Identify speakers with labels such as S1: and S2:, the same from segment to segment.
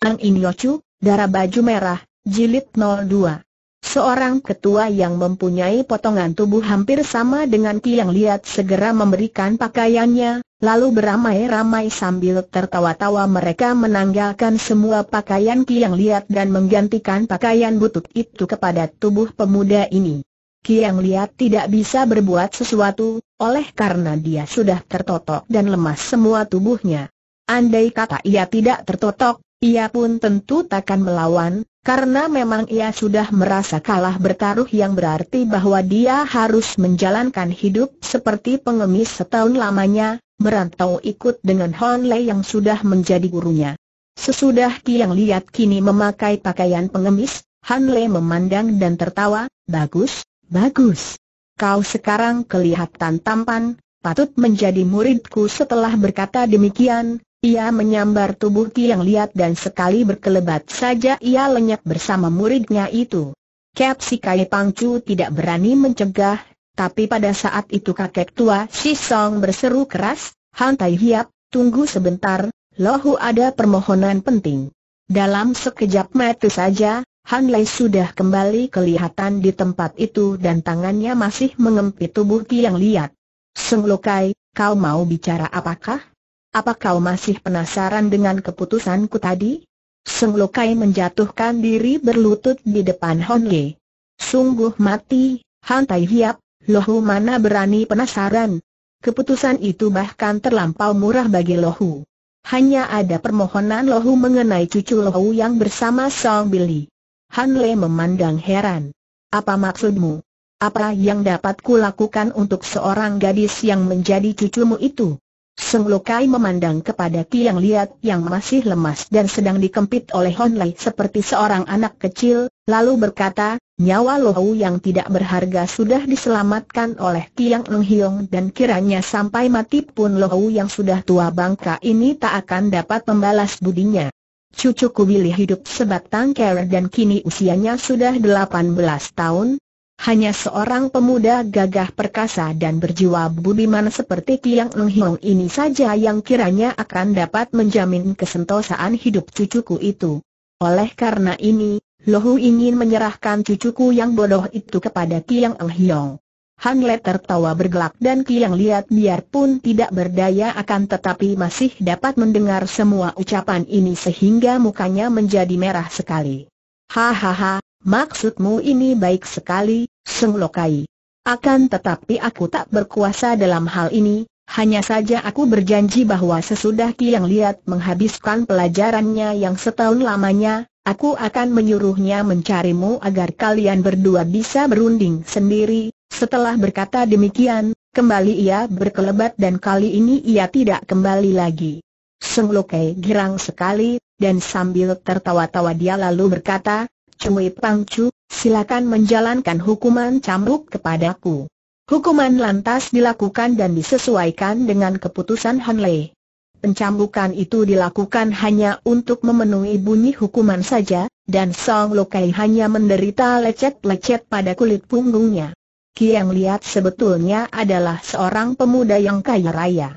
S1: Eng Yocu, Darah Baju Merah, Jilid 02. Seorang ketua yang mempunyai potongan tubuh hampir sama dengan Ki yang lihat segera memberikan pakaiannya, lalu beramai-ramai sambil tertawa-tawa mereka menanggalkan semua pakaian Ki yang lihat dan menggantikan pakaian butut itu kepada tubuh pemuda ini. Ki yang lihat tidak bisa berbuat sesuatu, oleh karena dia sudah tertotok dan lemas semua tubuhnya. Andai kata ia tidak tertotok, ia pun tentu takkan melawan, karena memang ia sudah merasa kalah bertaruh yang berarti bahwa dia harus menjalankan hidup seperti pengemis setahun lamanya, merantau ikut dengan Hon Lei yang sudah menjadi gurunya. Sesudah Kiang lihat kini memakai pakaian pengemis, Han Lei memandang dan tertawa, bagus, bagus. Kau sekarang kelihatan tampan, patut menjadi muridku setelah berkata demikian, ia menyambar tubuh Ki yang Liat dan sekali berkelebat saja ia lenyap bersama muridnya itu. Kep si Kai Pangcu tidak berani mencegah, tapi pada saat itu kakek tua Si Song berseru keras, Han Tai Hiap, tunggu sebentar, lohu ada permohonan penting. Dalam sekejap mata saja, Han Lei sudah kembali kelihatan di tempat itu dan tangannya masih mengempit tubuh Tiang Liat. Seng Lokai, kau mau bicara apakah? Apa kau masih penasaran dengan keputusanku tadi? Sung Lokai menjatuhkan diri berlutut di depan Hon Ye. Sungguh mati, Han Tai Hiap, Lohu mana berani penasaran? Keputusan itu bahkan terlampau murah bagi Lohu. Hanya ada permohonan Lohu mengenai cucu Lohu yang bersama Song Billy. Han Le memandang heran. Apa maksudmu? Apa yang dapat kulakukan untuk seorang gadis yang menjadi cucumu itu? Lokai memandang kepada tiang liat yang masih lemas dan sedang dikempit oleh Hon Lai seperti seorang anak kecil, lalu berkata, nyawa Hu yang tidak berharga sudah diselamatkan oleh tiang Eng Hiong dan kiranya sampai mati pun Hu yang sudah tua bangka ini tak akan dapat membalas budinya. Cucuku Billy hidup sebatang kera dan kini usianya sudah 18 tahun, hanya seorang pemuda gagah perkasa dan berjiwa budiman seperti Kiang Eng Hiong ini saja yang kiranya akan dapat menjamin kesentosaan hidup cucuku itu. Oleh karena ini, Lohu ingin menyerahkan cucuku yang bodoh itu kepada Kiang Eng Hiong. Han Le tertawa bergelak dan Kiang lihat biarpun tidak berdaya akan tetapi masih dapat mendengar semua ucapan ini sehingga mukanya menjadi merah sekali. Hahaha, maksudmu ini baik sekali, Seng Lokai. Akan tetapi aku tak berkuasa dalam hal ini, hanya saja aku berjanji bahwa sesudah Ki yang Liat menghabiskan pelajarannya yang setahun lamanya, aku akan menyuruhnya mencarimu agar kalian berdua bisa berunding sendiri. Setelah berkata demikian, kembali ia berkelebat dan kali ini ia tidak kembali lagi. Seng Lokai girang sekali, dan sambil tertawa-tawa dia lalu berkata, Cui Pangcu, silakan menjalankan hukuman cambuk kepadaku. Hukuman lantas dilakukan dan disesuaikan dengan keputusan Han Lei. Pencambukan itu dilakukan hanya untuk memenuhi bunyi hukuman saja, dan Song Lokai hanya menderita lecet-lecet pada kulit punggungnya. Kiang Liat sebetulnya adalah seorang pemuda yang kaya raya.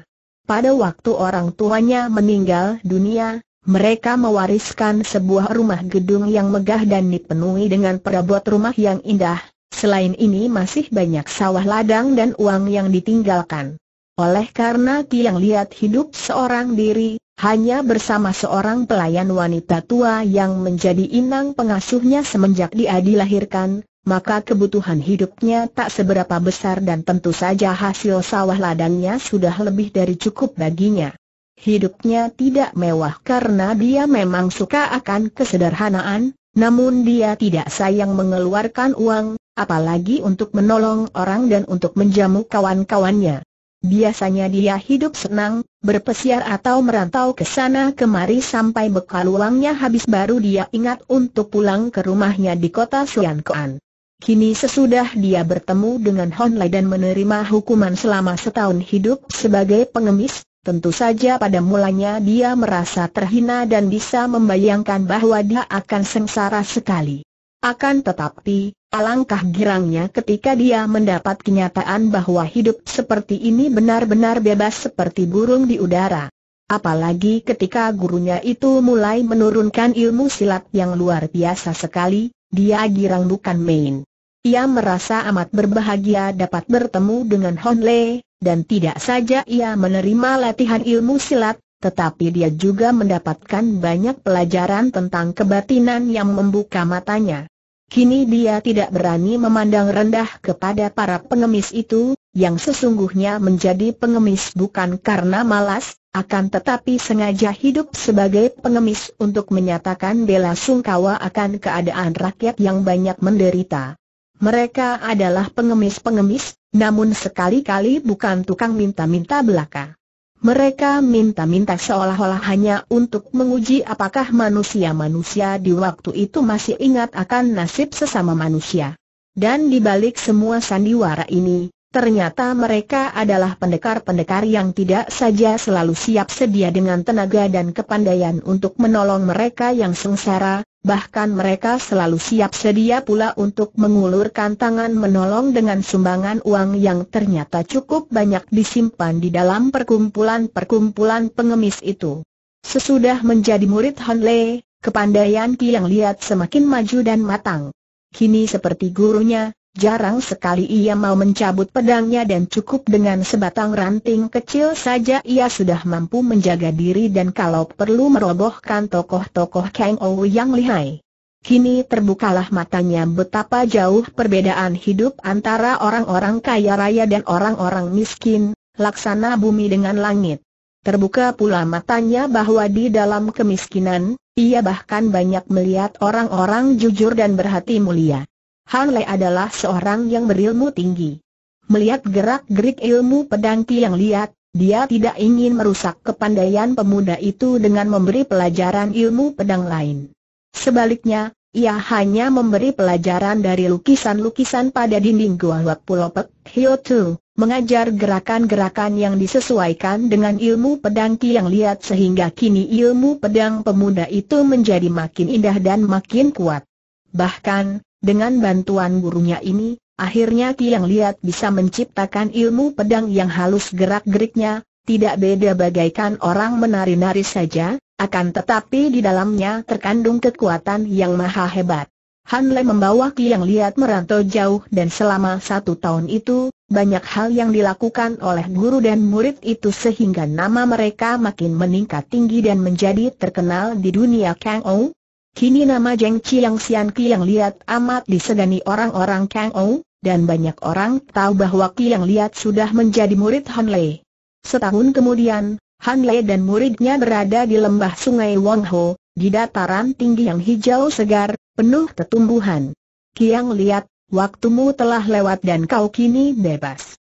S1: Pada waktu orang tuanya meninggal dunia, mereka mewariskan sebuah rumah gedung yang megah dan dipenuhi dengan perabot rumah yang indah. Selain ini masih banyak sawah ladang dan uang yang ditinggalkan. Oleh karena Tiang lihat hidup seorang diri, hanya bersama seorang pelayan wanita tua yang menjadi inang pengasuhnya semenjak dia dilahirkan, maka kebutuhan hidupnya tak seberapa besar dan tentu saja hasil sawah ladangnya sudah lebih dari cukup baginya. Hidupnya tidak mewah karena dia memang suka akan kesederhanaan, namun dia tidak sayang mengeluarkan uang, apalagi untuk menolong orang dan untuk menjamu kawan-kawannya. Biasanya dia hidup senang, berpesiar atau merantau ke sana kemari sampai bekal uangnya habis baru dia ingat untuk pulang ke rumahnya di kota Siankoan. Kini sesudah dia bertemu dengan Hon Lai dan menerima hukuman selama setahun hidup sebagai pengemis, Tentu saja pada mulanya dia merasa terhina dan bisa membayangkan bahwa dia akan sengsara sekali. Akan tetapi, alangkah girangnya ketika dia mendapat kenyataan bahwa hidup seperti ini benar-benar bebas seperti burung di udara. Apalagi ketika gurunya itu mulai menurunkan ilmu silat yang luar biasa sekali, dia girang bukan main. Ia merasa amat berbahagia dapat bertemu dengan Hon Le, dan tidak saja ia menerima latihan ilmu silat, tetapi dia juga mendapatkan banyak pelajaran tentang kebatinan yang membuka matanya. Kini dia tidak berani memandang rendah kepada para pengemis itu, yang sesungguhnya menjadi pengemis bukan karena malas, akan tetapi sengaja hidup sebagai pengemis untuk menyatakan bela sungkawa akan keadaan rakyat yang banyak menderita. Mereka adalah pengemis-pengemis, namun sekali-kali bukan tukang minta-minta belaka. Mereka minta-minta seolah-olah hanya untuk menguji apakah manusia-manusia di waktu itu masih ingat akan nasib sesama manusia. Dan di balik semua sandiwara ini, ternyata mereka adalah pendekar-pendekar yang tidak saja selalu siap sedia dengan tenaga dan kepandaian untuk menolong mereka yang sengsara, bahkan mereka selalu siap sedia pula untuk mengulurkan tangan menolong dengan sumbangan uang yang ternyata cukup banyak disimpan di dalam perkumpulan-perkumpulan pengemis itu. Sesudah menjadi murid Han Le, kepandaian Ki yang lihat semakin maju dan matang. Kini seperti gurunya, Jarang sekali ia mau mencabut pedangnya dan cukup dengan sebatang ranting kecil saja ia sudah mampu menjaga diri dan kalau perlu merobohkan tokoh-tokoh Kang Ou yang lihai. Kini terbukalah matanya betapa jauh perbedaan hidup antara orang-orang kaya raya dan orang-orang miskin, laksana bumi dengan langit. Terbuka pula matanya bahwa di dalam kemiskinan, ia bahkan banyak melihat orang-orang jujur dan berhati mulia. Han Lei adalah seorang yang berilmu tinggi. Melihat gerak-gerik ilmu pedang yang lihat, dia tidak ingin merusak kepandaian pemuda itu dengan memberi pelajaran ilmu pedang lain. Sebaliknya, ia hanya memberi pelajaran dari lukisan-lukisan pada dinding Gua Wat Pulau Pek Hio Tu, mengajar gerakan-gerakan yang disesuaikan dengan ilmu pedang yang lihat sehingga kini ilmu pedang pemuda itu menjadi makin indah dan makin kuat. Bahkan, dengan bantuan gurunya ini, akhirnya Tiang Liat bisa menciptakan ilmu pedang yang halus gerak-geriknya, tidak beda bagaikan orang menari-nari saja, akan tetapi di dalamnya terkandung kekuatan yang maha hebat. Han Le membawa Kiang Liat merantau jauh dan selama satu tahun itu, banyak hal yang dilakukan oleh guru dan murid itu sehingga nama mereka makin meningkat tinggi dan menjadi terkenal di dunia Kang Ou, Kini nama Jeng yang Sian Kiang Liat amat disegani orang-orang Kang Ou, dan banyak orang tahu bahwa Kiang Liat sudah menjadi murid Han Lei. Setahun kemudian, Han Lei dan muridnya berada di lembah sungai Wong Ho, di dataran tinggi yang hijau segar, penuh ketumbuhan. Kiang Liat, waktumu telah lewat dan kau kini bebas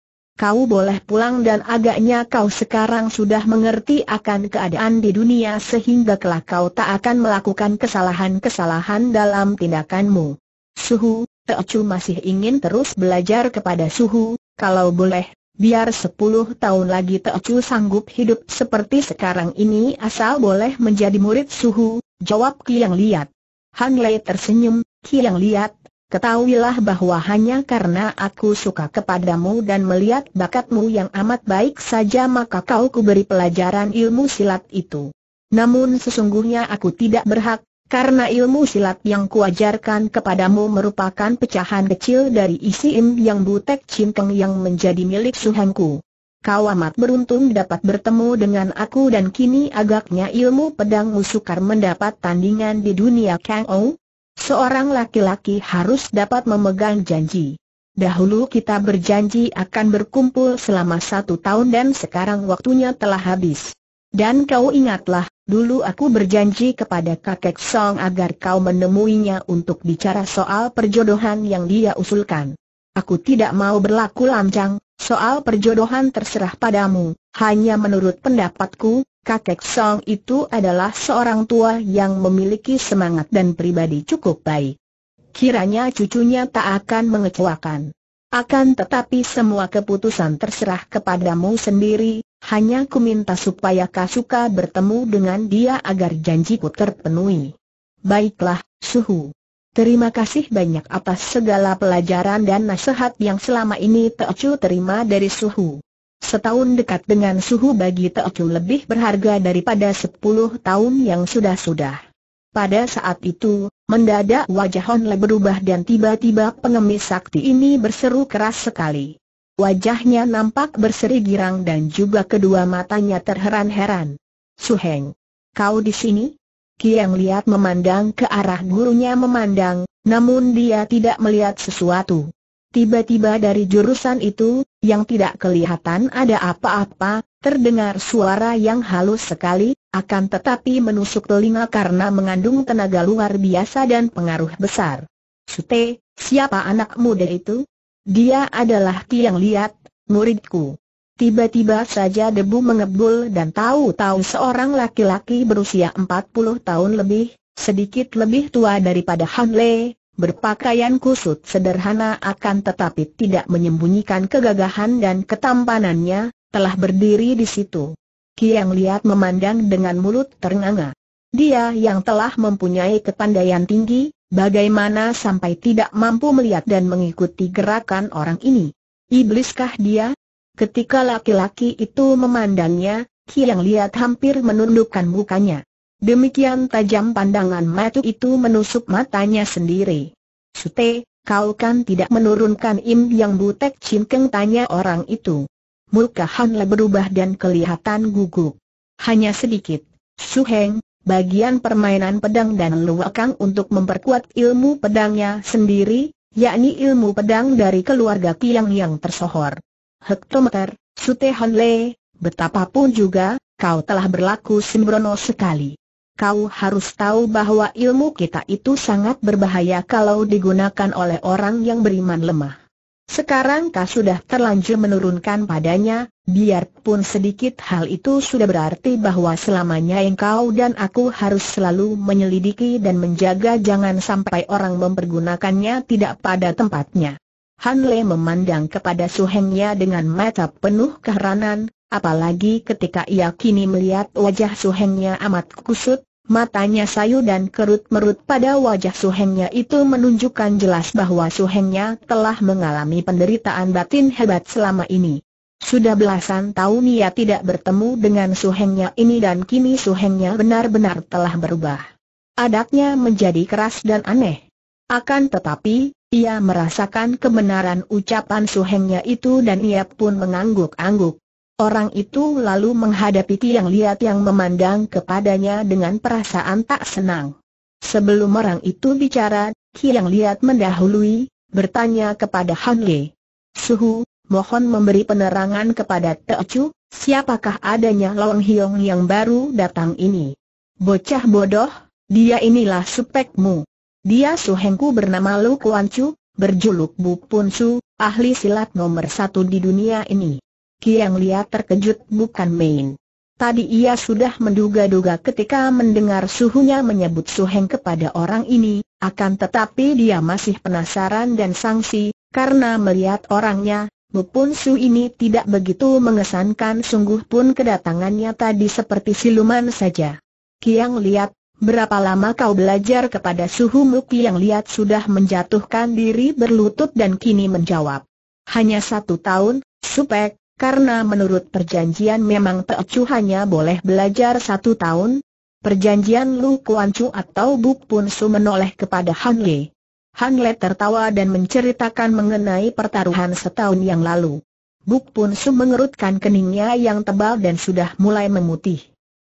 S1: kau boleh pulang dan agaknya kau sekarang sudah mengerti akan keadaan di dunia sehingga kelak kau tak akan melakukan kesalahan-kesalahan dalam tindakanmu. Suhu, Teocu masih ingin terus belajar kepada Suhu, kalau boleh, biar sepuluh tahun lagi Teocu sanggup hidup seperti sekarang ini asal boleh menjadi murid Suhu, jawab Kiang Liat. Han Lei tersenyum, Kiang Liat, Ketahuilah bahwa hanya karena aku suka kepadamu dan melihat bakatmu yang amat baik saja maka kau kuberi pelajaran ilmu silat itu. Namun sesungguhnya aku tidak berhak, karena ilmu silat yang kuajarkan kepadamu merupakan pecahan kecil dari isi im yang butek cinteng yang menjadi milik suhanku. Kau amat beruntung dapat bertemu dengan aku dan kini agaknya ilmu pedangmu sukar mendapat tandingan di dunia Kang Ou, Seorang laki-laki harus dapat memegang janji. Dahulu kita berjanji akan berkumpul selama satu tahun dan sekarang waktunya telah habis. Dan kau ingatlah, dulu aku berjanji kepada kakek Song agar kau menemuinya untuk bicara soal perjodohan yang dia usulkan. Aku tidak mau berlaku lancang, soal perjodohan terserah padamu, hanya menurut pendapatku, Kakek Song itu adalah seorang tua yang memiliki semangat dan pribadi cukup baik. Kiranya cucunya tak akan mengecewakan. Akan tetapi semua keputusan terserah kepadamu sendiri, hanya ku minta supaya Kasuka bertemu dengan dia agar janjiku terpenuhi. Baiklah, Suhu. Terima kasih banyak atas segala pelajaran dan nasihat yang selama ini Teocu terima dari Suhu. Setahun dekat dengan suhu bagi Teocu lebih berharga daripada sepuluh tahun yang sudah-sudah. Pada saat itu, mendadak wajah Honle berubah dan tiba-tiba pengemis sakti ini berseru keras sekali. Wajahnya nampak berseri girang dan juga kedua matanya terheran-heran. Suheng, kau di sini? Kiang lihat memandang ke arah gurunya memandang, namun dia tidak melihat sesuatu. Tiba-tiba dari jurusan itu, yang tidak kelihatan ada apa-apa, terdengar suara yang halus sekali, akan tetapi menusuk telinga karena mengandung tenaga luar biasa dan pengaruh besar. Sute, siapa anak muda itu? Dia adalah Tiang Liat, muridku. Tiba-tiba saja debu mengebul dan tahu-tahu seorang laki-laki berusia 40 tahun lebih, sedikit lebih tua daripada Han Le, Berpakaian kusut sederhana akan tetapi tidak menyembunyikan kegagahan dan ketampanannya, telah berdiri di situ. Kiang Liat memandang dengan mulut ternganga. Dia yang telah mempunyai kepandaian tinggi, bagaimana sampai tidak mampu melihat dan mengikuti gerakan orang ini? Ibliskah dia? Ketika laki-laki itu memandangnya, Kiang Liat hampir menundukkan mukanya. Demikian tajam pandangan matu itu menusuk matanya sendiri. Sute, kau kan tidak menurunkan Im Yang Butek Chin tanya orang itu. Muka Hanle berubah dan kelihatan gugup. Hanya sedikit. Suheng, bagian permainan pedang dan luakang untuk memperkuat ilmu pedangnya sendiri, yakni ilmu pedang dari keluarga Kiang yang tersohor. Hektometer, Sute Hanle, betapapun juga, kau telah berlaku sembrono sekali. Kau harus tahu bahwa ilmu kita itu sangat berbahaya kalau digunakan oleh orang yang beriman lemah. Sekarang kau sudah terlanjur menurunkan padanya, biarpun sedikit hal itu sudah berarti bahwa selamanya engkau dan aku harus selalu menyelidiki dan menjaga jangan sampai orang mempergunakannya tidak pada tempatnya. Han Le memandang kepada suhengnya dengan mata penuh keheranan, Apalagi ketika ia kini melihat wajah suhengnya amat kusut, matanya sayu dan kerut merut pada wajah suhengnya itu menunjukkan jelas bahwa suhengnya telah mengalami penderitaan batin hebat selama ini. Sudah belasan tahun ia tidak bertemu dengan suhengnya ini dan kini suhengnya benar-benar telah berubah. adaknya menjadi keras dan aneh. Akan tetapi, ia merasakan kebenaran ucapan suhengnya itu dan ia pun mengangguk-angguk. Orang itu lalu menghadapi Tiang Liat yang memandang kepadanya dengan perasaan tak senang. Sebelum orang itu bicara, Tiang Liat mendahului, bertanya kepada Han Ye. Suhu, mohon memberi penerangan kepada Chu. siapakah adanya Long Hiong yang baru datang ini? Bocah bodoh, dia inilah supekmu. Dia suhengku bernama Lu Kuan Chu, berjuluk Bu Pun Su, ahli silat nomor satu di dunia ini. Kiang Lia terkejut bukan main. Tadi ia sudah menduga-duga ketika mendengar suhunya menyebut suheng kepada orang ini, akan tetapi dia masih penasaran dan sangsi, karena melihat orangnya, mupun Su ini tidak begitu mengesankan sungguh pun kedatangannya tadi seperti siluman saja. Kiang Liat, berapa lama kau belajar kepada suhumu Kiang Liat sudah menjatuhkan diri berlutut dan kini menjawab. Hanya satu tahun, Supek, karena menurut perjanjian memang Chu hanya boleh belajar satu tahun. Perjanjian Lu Kuan Chu atau Buk Pun Su menoleh kepada Han Le. Han Le tertawa dan menceritakan mengenai pertaruhan setahun yang lalu. Buk Pun Su mengerutkan keningnya yang tebal dan sudah mulai memutih.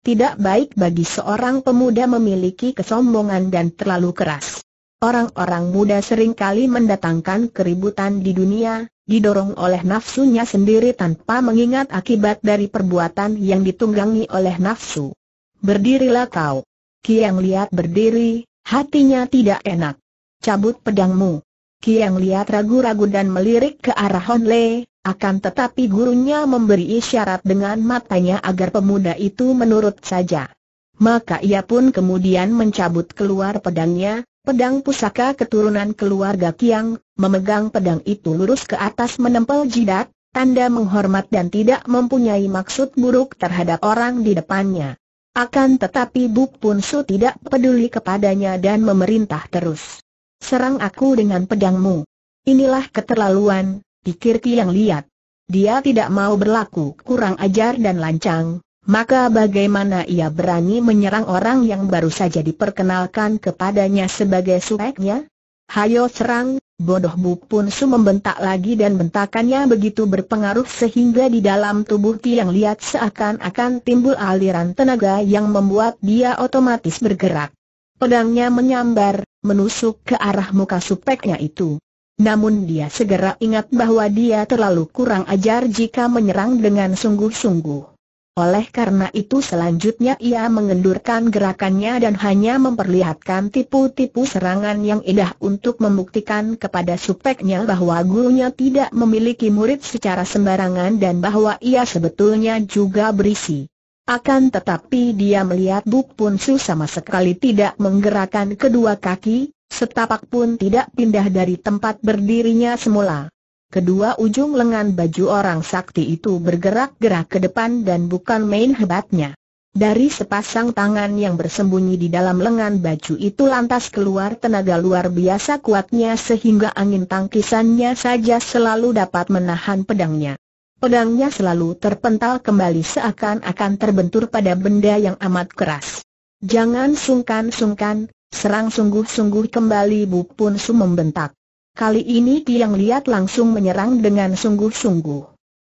S1: Tidak baik bagi seorang pemuda memiliki kesombongan dan terlalu keras. Orang-orang muda seringkali mendatangkan keributan di dunia, didorong oleh nafsunya sendiri tanpa mengingat akibat dari perbuatan yang ditunggangi oleh nafsu. Berdirilah kau. Kiang lihat berdiri, hatinya tidak enak. Cabut pedangmu. Kiang lihat ragu-ragu dan melirik ke arah Hon Le, akan tetapi gurunya memberi isyarat dengan matanya agar pemuda itu menurut saja. Maka ia pun kemudian mencabut keluar pedangnya, pedang pusaka keturunan keluarga Kiang, memegang pedang itu lurus ke atas menempel jidat, tanda menghormat dan tidak mempunyai maksud buruk terhadap orang di depannya. Akan tetapi Buk Pun Su tidak peduli kepadanya dan memerintah terus. Serang aku dengan pedangmu. Inilah keterlaluan, pikir yang lihat. Dia tidak mau berlaku kurang ajar dan lancang, maka bagaimana ia berani menyerang orang yang baru saja diperkenalkan kepadanya sebagai sueknya? Hayo serang, bodoh Bu Pun Su membentak lagi dan bentakannya begitu berpengaruh sehingga di dalam tubuh Tiang Liat seakan-akan timbul aliran tenaga yang membuat dia otomatis bergerak. Pedangnya menyambar, menusuk ke arah muka supeknya itu. Namun dia segera ingat bahwa dia terlalu kurang ajar jika menyerang dengan sungguh-sungguh. Oleh karena itu selanjutnya ia mengendurkan gerakannya dan hanya memperlihatkan tipu-tipu serangan yang indah untuk membuktikan kepada supeknya bahwa gurunya tidak memiliki murid secara sembarangan dan bahwa ia sebetulnya juga berisi. Akan tetapi dia melihat Buk Pun Su sama sekali tidak menggerakkan kedua kaki, setapak pun tidak pindah dari tempat berdirinya semula. Kedua ujung lengan baju orang sakti itu bergerak-gerak ke depan dan bukan main hebatnya. Dari sepasang tangan yang bersembunyi di dalam lengan baju itu lantas keluar tenaga luar biasa kuatnya sehingga angin tangkisannya saja selalu dapat menahan pedangnya. Pedangnya selalu terpental kembali seakan-akan terbentur pada benda yang amat keras. Jangan sungkan-sungkan, serang sungguh-sungguh kembali Bu Pun Su membentak. Kali ini Tiang Liat langsung menyerang dengan sungguh-sungguh.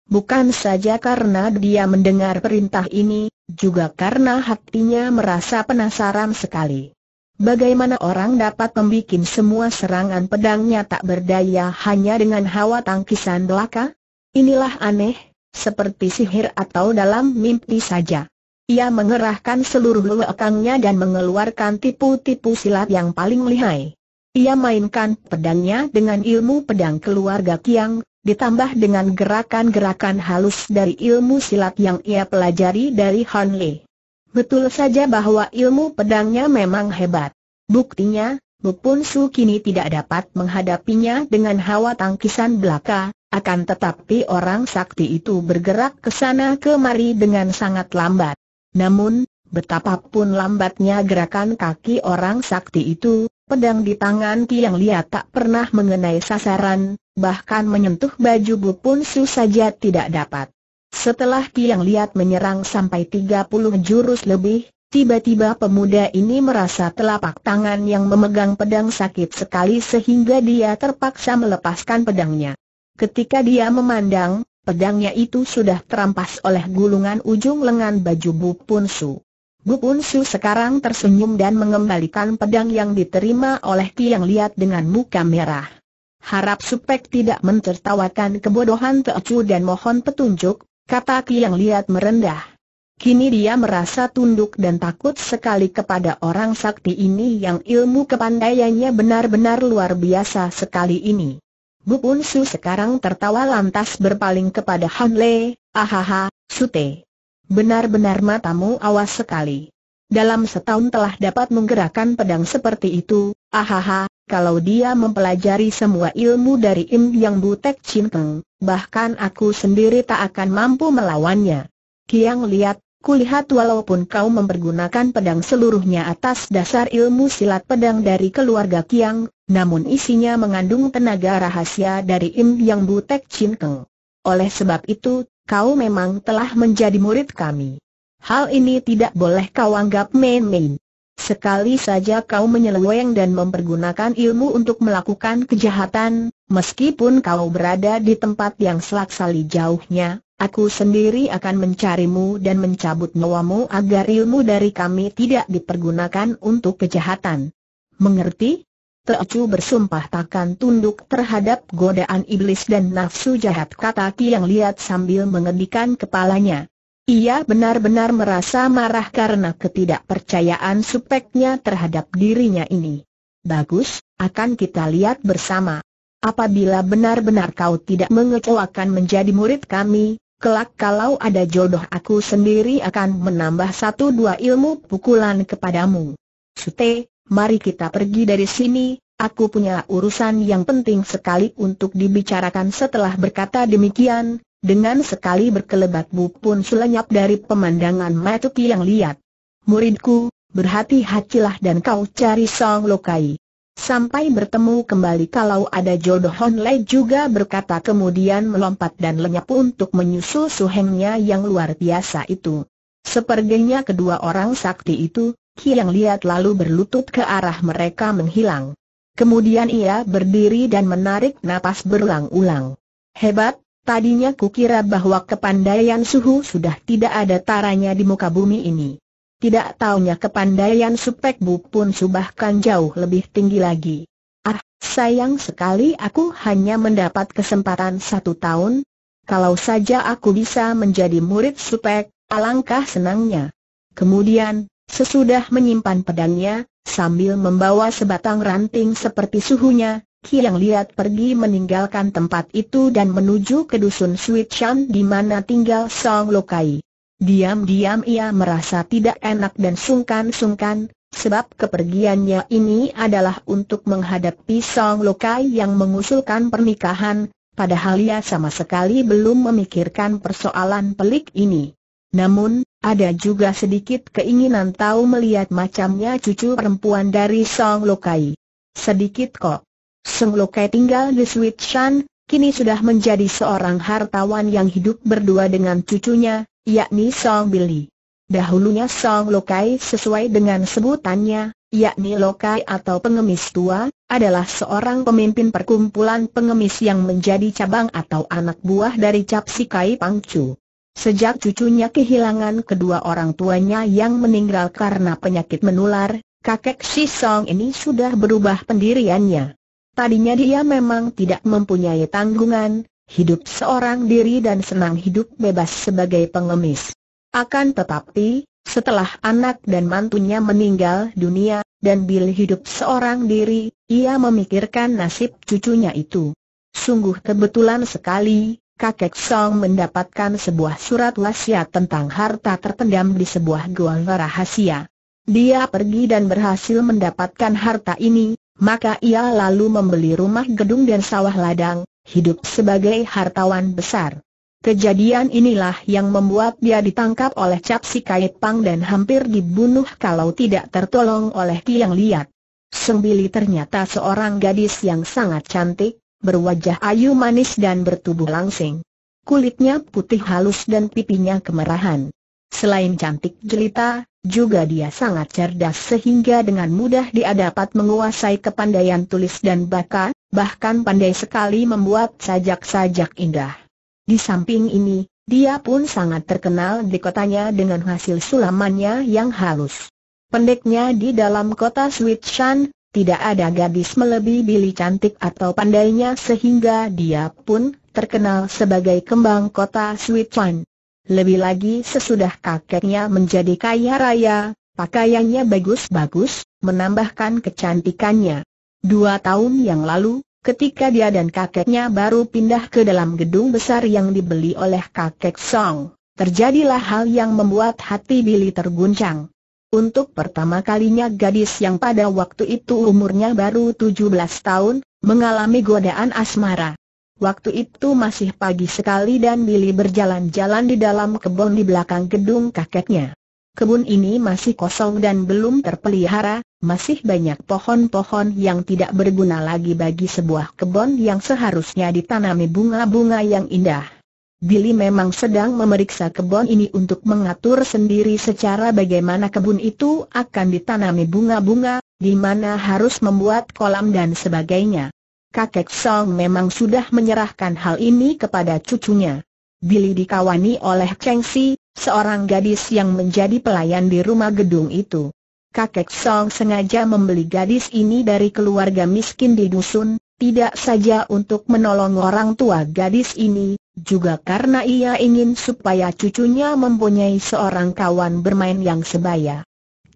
S1: Bukan saja karena dia mendengar perintah ini, juga karena hatinya merasa penasaran sekali. Bagaimana orang dapat membuat semua serangan pedangnya tak berdaya hanya dengan hawa tangkisan belaka? Inilah aneh, seperti sihir atau dalam mimpi saja. Ia mengerahkan seluruh lekangnya dan mengeluarkan tipu-tipu silat yang paling lihai. Ia mainkan pedangnya dengan ilmu pedang keluarga Kiang, ditambah dengan gerakan-gerakan halus dari ilmu silat yang ia pelajari dari Han Lee. Betul saja bahwa ilmu pedangnya memang hebat. Buktinya, Bupun Su kini tidak dapat menghadapinya dengan hawa tangkisan belaka, akan tetapi orang sakti itu bergerak ke sana kemari dengan sangat lambat. Namun, betapapun lambatnya gerakan kaki orang sakti itu, Pedang di tangan yang Lia tak pernah mengenai sasaran, bahkan menyentuh baju Bu pun Su saja tidak dapat. Setelah yang Liat menyerang sampai 30 jurus lebih, tiba-tiba pemuda ini merasa telapak tangan yang memegang pedang sakit sekali sehingga dia terpaksa melepaskan pedangnya. Ketika dia memandang, pedangnya itu sudah terampas oleh gulungan ujung lengan baju Bu Pun Su. Bu Unsu sekarang tersenyum dan mengembalikan pedang yang diterima oleh Tiang Liat dengan muka merah. Harap supek tidak mentertawakan kebodohan Teocu dan mohon petunjuk, kata yang Liat merendah. Kini dia merasa tunduk dan takut sekali kepada orang sakti ini yang ilmu kepandaiannya benar-benar luar biasa sekali ini. Bu Unsu sekarang tertawa lantas berpaling kepada Han Le, ahaha, Sute. Benar-benar matamu awas sekali. Dalam setahun telah dapat menggerakkan pedang seperti itu, ahaha, kalau dia mempelajari semua ilmu dari Im Yang Butek Chin Keng, bahkan aku sendiri tak akan mampu melawannya. Kiang lihat, kulihat walaupun kau mempergunakan pedang seluruhnya atas dasar ilmu silat pedang dari keluarga Kiang, namun isinya mengandung tenaga rahasia dari Im Yang Butek Chin Keng. Oleh sebab itu, kau memang telah menjadi murid kami. Hal ini tidak boleh kau anggap main-main. Sekali saja kau menyeleweng dan mempergunakan ilmu untuk melakukan kejahatan, meskipun kau berada di tempat yang selaksali jauhnya, aku sendiri akan mencarimu dan mencabut nyawamu agar ilmu dari kami tidak dipergunakan untuk kejahatan. Mengerti? Teocu bersumpah takkan tunduk terhadap godaan iblis dan nafsu jahat kata yang lihat sambil mengedikan kepalanya. Ia benar-benar merasa marah karena ketidakpercayaan supeknya terhadap dirinya ini. Bagus, akan kita lihat bersama. Apabila benar-benar kau tidak mengecewakan menjadi murid kami, Kelak kalau ada jodoh aku sendiri akan menambah satu dua ilmu pukulan kepadamu. Sute, mari kita pergi dari sini, aku punya urusan yang penting sekali untuk dibicarakan setelah berkata demikian, dengan sekali berkelebat Bu pun selenyap dari pemandangan Matuki yang lihat. Muridku, berhati-hatilah dan kau cari Song Lokai. Sampai bertemu kembali kalau ada jodoh Hon Lei juga berkata kemudian melompat dan lenyap untuk menyusul suhengnya yang luar biasa itu. Sepertinya kedua orang sakti itu, Kiang lihat lalu berlutut ke arah mereka menghilang. Kemudian ia berdiri dan menarik napas berulang-ulang. Hebat, tadinya kukira bahwa kepandaian suhu sudah tidak ada taranya di muka bumi ini. Tidak taunya kepandaian Supek Bu pun subahkan jauh lebih tinggi lagi. Ah, sayang sekali aku hanya mendapat kesempatan satu tahun. Kalau saja aku bisa menjadi murid Supek, alangkah senangnya. Kemudian, Sesudah menyimpan pedangnya, sambil membawa sebatang ranting seperti suhunya, Kiang Liat pergi meninggalkan tempat itu dan menuju ke dusun Suichan di mana tinggal Song Lokai. Diam-diam ia merasa tidak enak dan sungkan-sungkan, sebab kepergiannya ini adalah untuk menghadapi Song Lokai yang mengusulkan pernikahan, padahal ia sama sekali belum memikirkan persoalan pelik ini. Namun, ada juga sedikit keinginan tahu melihat macamnya cucu perempuan dari Song Lokai. Sedikit kok. Song Lokai tinggal di Shan, kini sudah menjadi seorang hartawan yang hidup berdua dengan cucunya, yakni Song Billy. Dahulunya Song Lokai sesuai dengan sebutannya, yakni Lokai atau pengemis tua, adalah seorang pemimpin perkumpulan pengemis yang menjadi cabang atau anak buah dari Capsikai Pangcu. Sejak cucunya kehilangan kedua orang tuanya yang meninggal karena penyakit menular, kakek Song ini sudah berubah pendiriannya. Tadinya dia memang tidak mempunyai tanggungan, hidup seorang diri dan senang hidup bebas sebagai pengemis. Akan tetapi, setelah anak dan mantunya meninggal dunia, dan Bill hidup seorang diri, ia memikirkan nasib cucunya itu. Sungguh kebetulan sekali, kakek Song mendapatkan sebuah surat wasiat tentang harta terpendam di sebuah gua rahasia. Dia pergi dan berhasil mendapatkan harta ini, maka ia lalu membeli rumah gedung dan sawah ladang, hidup sebagai hartawan besar. Kejadian inilah yang membuat dia ditangkap oleh Cap Si Kait Pang dan hampir dibunuh kalau tidak tertolong oleh Tiang Liat. Sembili ternyata seorang gadis yang sangat cantik, berwajah ayu manis dan bertubuh langsing. Kulitnya putih halus dan pipinya kemerahan. Selain cantik jelita, juga dia sangat cerdas sehingga dengan mudah dia dapat menguasai kepandaian tulis dan baca, bahkan pandai sekali membuat sajak-sajak indah. Di samping ini, dia pun sangat terkenal di kotanya dengan hasil sulamannya yang halus. Pendeknya di dalam kota Switzerland. Tidak ada gadis melebihi Billy cantik atau pandainya sehingga dia pun terkenal sebagai kembang kota Switwan. Lebih lagi sesudah kakeknya menjadi kaya raya, pakaiannya bagus-bagus, menambahkan kecantikannya. Dua tahun yang lalu, ketika dia dan kakeknya baru pindah ke dalam gedung besar yang dibeli oleh kakek Song, terjadilah hal yang membuat hati Billy terguncang. Untuk pertama kalinya gadis yang pada waktu itu umurnya baru 17 tahun, mengalami godaan asmara. Waktu itu masih pagi sekali dan Billy berjalan-jalan di dalam kebun di belakang gedung kakeknya. Kebun ini masih kosong dan belum terpelihara, masih banyak pohon-pohon yang tidak berguna lagi bagi sebuah kebun yang seharusnya ditanami bunga-bunga yang indah. Billy memang sedang memeriksa kebun ini untuk mengatur sendiri secara bagaimana kebun itu akan ditanami bunga-bunga, di mana harus membuat kolam dan sebagainya. Kakek Song memang sudah menyerahkan hal ini kepada cucunya. Billy dikawani oleh Cheng Si, seorang gadis yang menjadi pelayan di rumah gedung itu. Kakek Song sengaja membeli gadis ini dari keluarga miskin di dusun, tidak saja untuk menolong orang tua gadis ini, juga karena ia ingin supaya cucunya mempunyai seorang kawan bermain yang sebaya.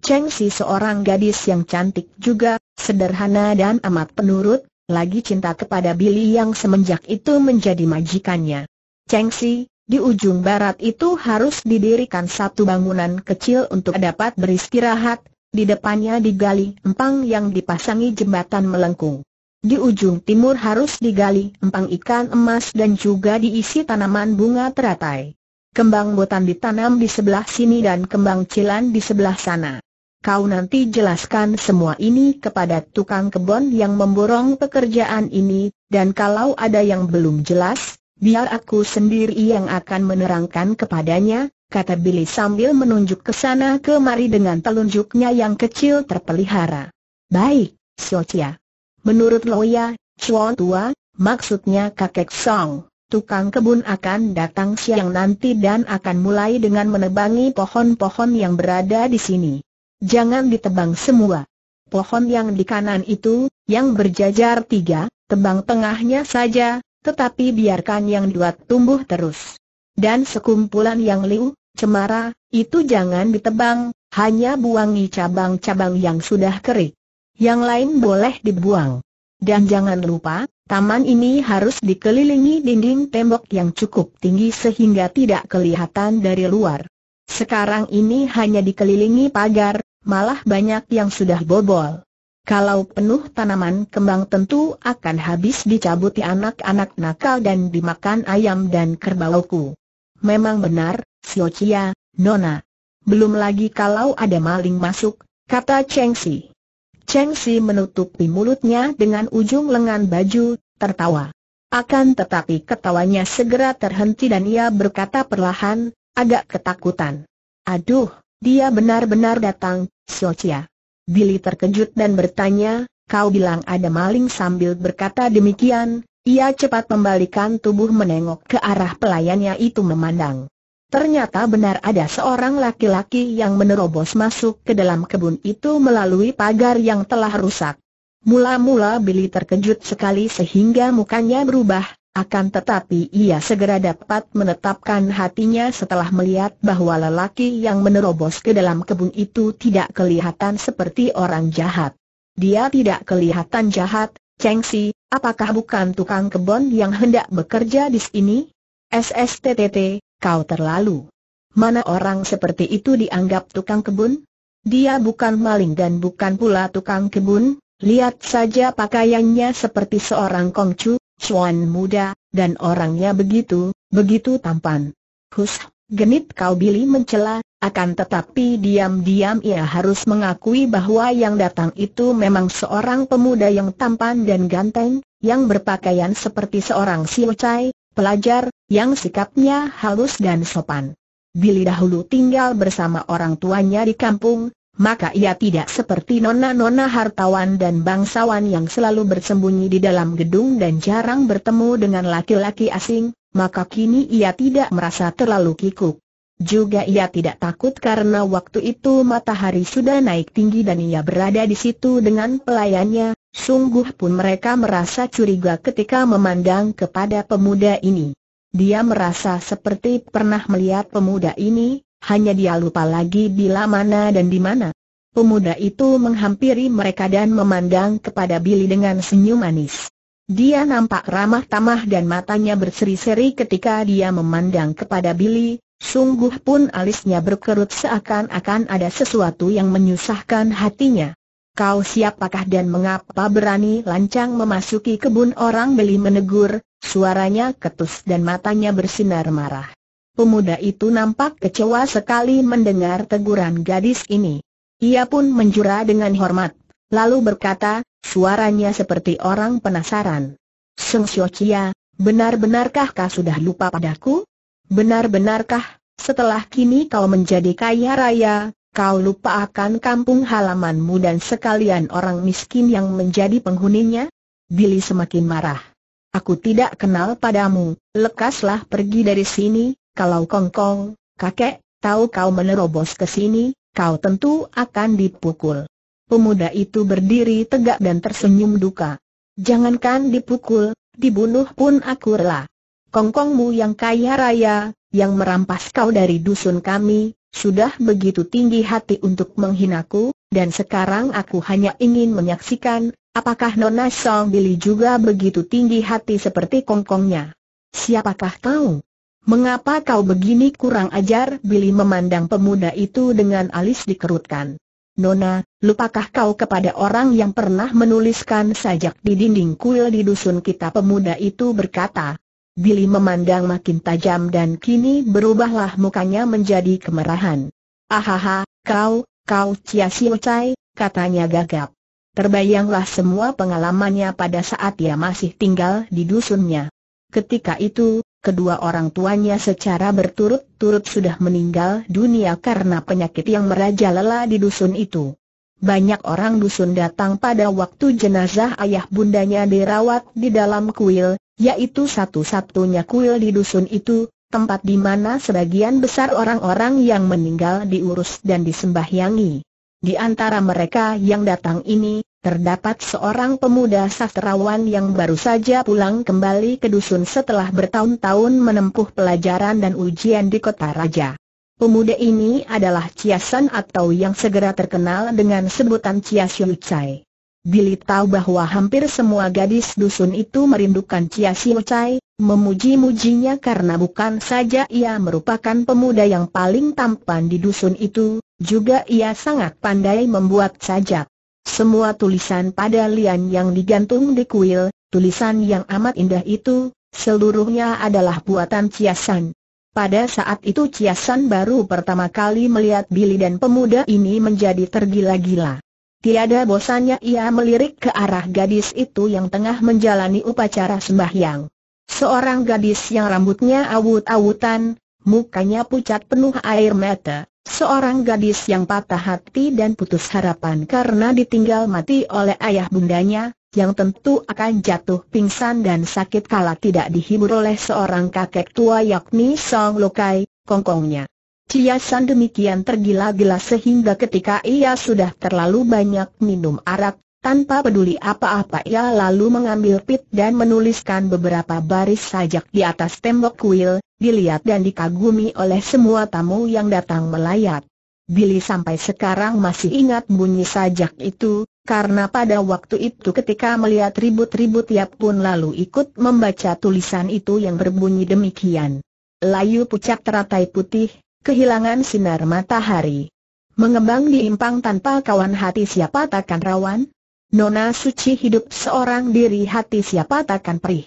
S1: Cheng Si seorang gadis yang cantik juga, sederhana dan amat penurut, lagi cinta kepada Billy yang semenjak itu menjadi majikannya. Cheng Si, di ujung barat itu harus didirikan satu bangunan kecil untuk dapat beristirahat, di depannya digali empang yang dipasangi jembatan melengkung. Di ujung timur harus digali empang ikan emas dan juga diisi tanaman bunga teratai. Kembang botan ditanam di sebelah sini dan kembang cilan di sebelah sana. Kau nanti jelaskan semua ini kepada tukang kebun yang memborong pekerjaan ini, dan kalau ada yang belum jelas, biar aku sendiri yang akan menerangkan kepadanya, kata Billy sambil menunjuk ke sana kemari dengan telunjuknya yang kecil terpelihara. Baik, Sochia. Menurut Loya, Chuan Tua, maksudnya kakek Song, tukang kebun akan datang siang nanti dan akan mulai dengan menebangi pohon-pohon yang berada di sini. Jangan ditebang semua. Pohon yang di kanan itu, yang berjajar tiga, tebang tengahnya saja, tetapi biarkan yang dua tumbuh terus. Dan sekumpulan yang liu, cemara, itu jangan ditebang, hanya buangi cabang-cabang yang sudah kering yang lain boleh dibuang. Dan jangan lupa, taman ini harus dikelilingi dinding tembok yang cukup tinggi sehingga tidak kelihatan dari luar. Sekarang ini hanya dikelilingi pagar, malah banyak yang sudah bobol. Kalau penuh tanaman kembang tentu akan habis dicabuti anak-anak nakal dan dimakan ayam dan kerbauku. Memang benar, Siocia, Nona. Belum lagi kalau ada maling masuk, kata Cheng Si. Cheng Si menutupi mulutnya dengan ujung lengan baju, tertawa. Akan tetapi ketawanya segera terhenti dan ia berkata perlahan, agak ketakutan. Aduh, dia benar-benar datang, Socia. Billy terkejut dan bertanya, kau bilang ada maling sambil berkata demikian, ia cepat membalikan tubuh menengok ke arah pelayannya itu memandang. Ternyata benar ada seorang laki-laki yang menerobos masuk ke dalam kebun itu melalui pagar yang telah rusak. Mula-mula Billy terkejut sekali sehingga mukanya berubah, akan tetapi ia segera dapat menetapkan hatinya setelah melihat bahwa lelaki yang menerobos ke dalam kebun itu tidak kelihatan seperti orang jahat. Dia tidak kelihatan jahat, Cheng Si. apakah bukan tukang kebun yang hendak bekerja di sini? SSTTT, Kau terlalu. Mana orang seperti itu dianggap tukang kebun? Dia bukan maling dan bukan pula tukang kebun, lihat saja pakaiannya seperti seorang kongcu, cuan muda, dan orangnya begitu, begitu tampan. Hus, genit kau Billy mencela, akan tetapi diam-diam ia harus mengakui bahwa yang datang itu memang seorang pemuda yang tampan dan ganteng, yang berpakaian seperti seorang siocai, pelajar, yang sikapnya halus dan sopan. Bila dahulu tinggal bersama orang tuanya di kampung, maka ia tidak seperti nona-nona hartawan dan bangsawan yang selalu bersembunyi di dalam gedung dan jarang bertemu dengan laki-laki asing, maka kini ia tidak merasa terlalu kikuk. Juga ia tidak takut karena waktu itu matahari sudah naik tinggi dan ia berada di situ dengan pelayannya, Sungguh pun mereka merasa curiga ketika memandang kepada pemuda ini. Dia merasa seperti pernah melihat pemuda ini, hanya dia lupa lagi bila mana dan di mana. Pemuda itu menghampiri mereka dan memandang kepada Billy dengan senyum manis. Dia nampak ramah tamah dan matanya berseri-seri ketika dia memandang kepada Billy, sungguh pun alisnya berkerut seakan-akan ada sesuatu yang menyusahkan hatinya. Kau siapakah dan mengapa berani lancang memasuki kebun orang beli menegur, suaranya ketus dan matanya bersinar marah. Pemuda itu nampak kecewa sekali mendengar teguran gadis ini. Ia pun menjura dengan hormat, lalu berkata, suaranya seperti orang penasaran. Seng Xiochia, benar-benarkah kau sudah lupa padaku? Benar-benarkah, setelah kini kau menjadi kaya raya, kau lupa akan kampung halamanmu dan sekalian orang miskin yang menjadi penghuninya? Billy semakin marah. Aku tidak kenal padamu, lekaslah pergi dari sini, kalau kongkong, kakek, tahu kau menerobos ke sini, kau tentu akan dipukul. Pemuda itu berdiri tegak dan tersenyum duka. Jangankan dipukul, dibunuh pun aku rela. Kongkongmu yang kaya raya, yang merampas kau dari dusun kami, sudah begitu tinggi hati untuk menghinaku, dan sekarang aku hanya ingin menyaksikan, apakah Nona Song Billy juga begitu tinggi hati seperti kongkongnya. Siapakah kau? Mengapa kau begini kurang ajar? Billy memandang pemuda itu dengan alis dikerutkan. Nona, lupakah kau kepada orang yang pernah menuliskan sajak di dinding kuil di dusun kita? Pemuda itu berkata, Billy memandang makin tajam dan kini berubahlah mukanya menjadi kemerahan. Ahaha, kau, kau Chia Siu Chai, katanya gagap. Terbayanglah semua pengalamannya pada saat ia masih tinggal di dusunnya. Ketika itu, kedua orang tuanya secara berturut-turut sudah meninggal dunia karena penyakit yang merajalela di dusun itu banyak orang dusun datang pada waktu jenazah ayah bundanya dirawat di dalam kuil, yaitu satu-satunya kuil di dusun itu, tempat di mana sebagian besar orang-orang yang meninggal diurus dan disembahyangi. Di antara mereka yang datang ini, Terdapat seorang pemuda sastrawan yang baru saja pulang kembali ke dusun setelah bertahun-tahun menempuh pelajaran dan ujian di kota raja. Pemuda ini adalah Ciasan atau yang segera terkenal dengan sebutan Cia Xiu Cai. Billy tahu bahwa hampir semua gadis dusun itu merindukan Cia Xiu Cai, memuji-mujinya karena bukan saja ia merupakan pemuda yang paling tampan di dusun itu, juga ia sangat pandai membuat sajak. Semua tulisan pada lian yang digantung di kuil, tulisan yang amat indah itu, seluruhnya adalah buatan Ciasan. Pada saat itu Ciasan baru pertama kali melihat Billy dan pemuda ini menjadi tergila-gila. Tiada bosannya ia melirik ke arah gadis itu yang tengah menjalani upacara sembahyang. Seorang gadis yang rambutnya awut-awutan, mukanya pucat penuh air mata, seorang gadis yang patah hati dan putus harapan karena ditinggal mati oleh ayah bundanya, yang tentu akan jatuh pingsan dan sakit kala tidak dihibur oleh seorang kakek tua yakni Song Lokai, kongkongnya. Cia San demikian tergila-gila sehingga ketika ia sudah terlalu banyak minum arak, tanpa peduli apa-apa ia lalu mengambil pit dan menuliskan beberapa baris sajak di atas tembok kuil, dilihat dan dikagumi oleh semua tamu yang datang melayat. Billy sampai sekarang masih ingat bunyi sajak itu, karena pada waktu itu ketika melihat ribut-ribut ia pun lalu ikut membaca tulisan itu yang berbunyi demikian. Layu pucat teratai putih, kehilangan sinar matahari. Mengembang diimpang tanpa kawan hati siapa takkan rawan? Nona suci hidup seorang diri hati siapa takkan perih?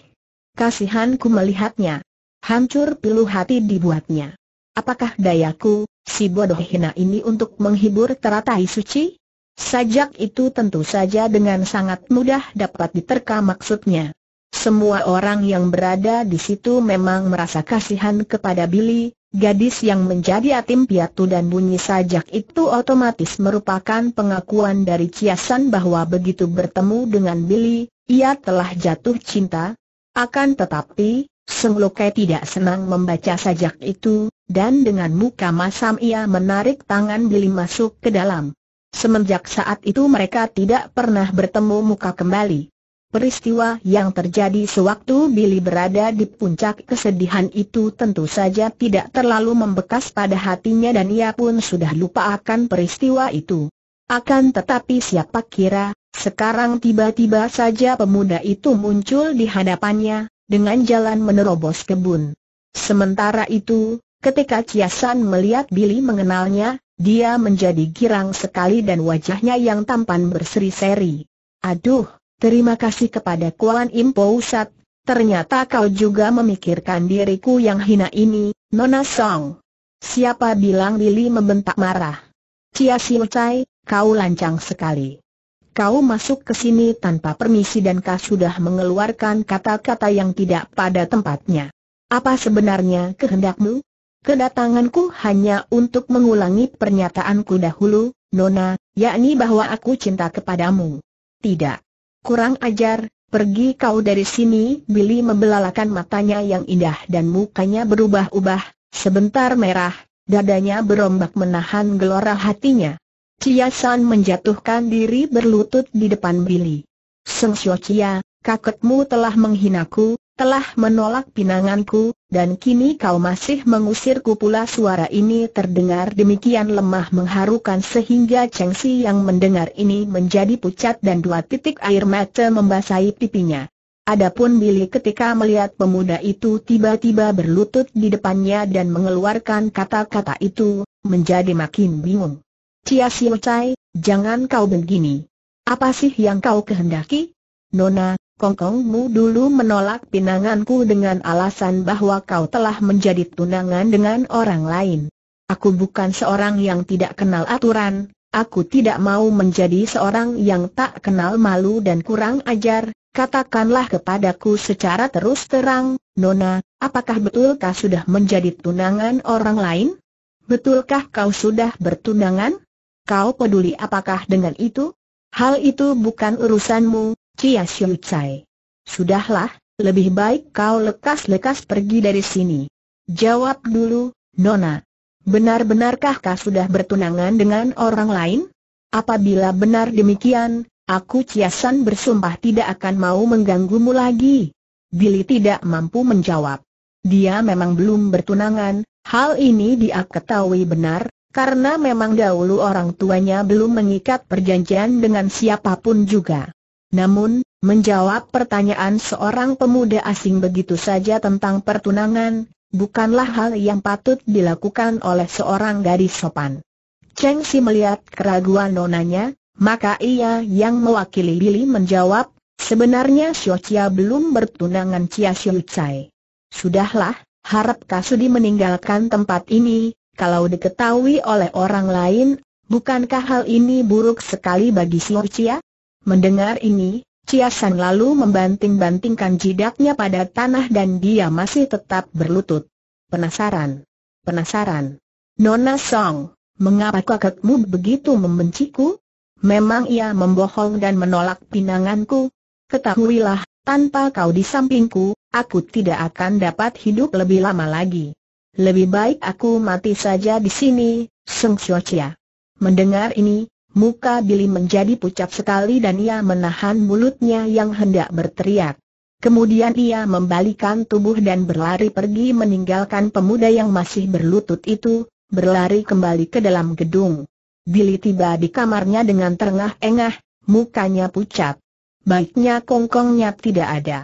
S1: Kasihanku melihatnya. Hancur pilu hati dibuatnya. Apakah dayaku, si bodoh hina ini untuk menghibur teratai suci? Sajak itu tentu saja dengan sangat mudah dapat diterka maksudnya. Semua orang yang berada di situ memang merasa kasihan kepada Billy, gadis yang menjadi atim piatu dan bunyi sajak itu otomatis merupakan pengakuan dari Ciasan bahwa begitu bertemu dengan Billy, ia telah jatuh cinta. Akan tetapi, Senglokai tidak senang membaca sajak itu, dan dengan muka masam ia menarik tangan Billy masuk ke dalam. Semenjak saat itu mereka tidak pernah bertemu muka kembali. Peristiwa yang terjadi sewaktu Billy berada di puncak kesedihan itu tentu saja tidak terlalu membekas pada hatinya dan ia pun sudah lupa akan peristiwa itu. Akan tetapi siapa kira, sekarang tiba-tiba saja pemuda itu muncul di hadapannya, dengan jalan menerobos kebun. Sementara itu, ketika Ciasan melihat Billy mengenalnya, dia menjadi girang sekali dan wajahnya yang tampan berseri-seri. Aduh, terima kasih kepada Kuan Im Pousat, ternyata kau juga memikirkan diriku yang hina ini, Nona Song. Siapa bilang Lili membentak marah? Cia Siu Chai, kau lancang sekali. Kau masuk ke sini tanpa permisi dan kau sudah mengeluarkan kata-kata yang tidak pada tempatnya. Apa sebenarnya kehendakmu? Kedatanganku hanya untuk mengulangi pernyataanku dahulu, Nona, yakni bahwa aku cinta kepadamu. Tidak. Kurang ajar, pergi kau dari sini. Billy membelalakan matanya yang indah dan mukanya berubah-ubah, sebentar merah, dadanya berombak menahan gelora hatinya. Chia San menjatuhkan diri berlutut di depan Billy. Seng Xiao Chia, kakekmu telah menghinaku, telah menolak pinanganku, dan kini kau masih mengusirku pula suara ini terdengar demikian lemah mengharukan sehingga Cheng Si yang mendengar ini menjadi pucat dan dua titik air mata membasahi pipinya. Adapun Billy ketika melihat pemuda itu tiba-tiba berlutut di depannya dan mengeluarkan kata-kata itu, menjadi makin bingung. Cia Siu Chai, jangan kau begini. Apa sih yang kau kehendaki? Nona, Kongkongmu dulu menolak pinanganku dengan alasan bahwa kau telah menjadi tunangan dengan orang lain. Aku bukan seorang yang tidak kenal aturan, aku tidak mau menjadi seorang yang tak kenal malu dan kurang ajar, katakanlah kepadaku secara terus terang, Nona, apakah betulkah sudah menjadi tunangan orang lain? Betulkah kau sudah bertunangan? Kau peduli apakah dengan itu? Hal itu bukan urusanmu, Cia Siu Sudahlah, lebih baik kau lekas-lekas pergi dari sini. Jawab dulu, Nona. Benar-benarkah kau sudah bertunangan dengan orang lain? Apabila benar demikian, aku Ciasan bersumpah tidak akan mau mengganggumu lagi. Billy tidak mampu menjawab. Dia memang belum bertunangan, hal ini dia ketahui benar, karena memang dahulu orang tuanya belum mengikat perjanjian dengan siapapun juga. Namun, menjawab pertanyaan seorang pemuda asing begitu saja tentang pertunangan, bukanlah hal yang patut dilakukan oleh seorang gadis sopan. Cheng Si melihat keraguan nonanya, maka ia yang mewakili Billy menjawab, sebenarnya Xiao Chia belum bertunangan Chia Xiu Cai. Sudahlah, harap Kasudi meninggalkan tempat ini, kalau diketahui oleh orang lain, bukankah hal ini buruk sekali bagi Xiao Chia? Mendengar ini, Ciasan lalu membanting-bantingkan jidatnya pada tanah dan dia masih tetap berlutut. Penasaran. Penasaran. Nona Song, mengapa kakekmu begitu membenciku? Memang ia membohong dan menolak pinanganku. Ketahuilah, tanpa kau di sampingku, aku tidak akan dapat hidup lebih lama lagi. Lebih baik aku mati saja di sini, Seng Xiao Chia. Mendengar ini, Muka Billy menjadi pucat sekali dan ia menahan mulutnya yang hendak berteriak. Kemudian ia membalikan tubuh dan berlari pergi meninggalkan pemuda yang masih berlutut itu, berlari kembali ke dalam gedung. Billy tiba di kamarnya dengan terengah-engah, mukanya pucat. Baiknya kongkongnya tidak ada.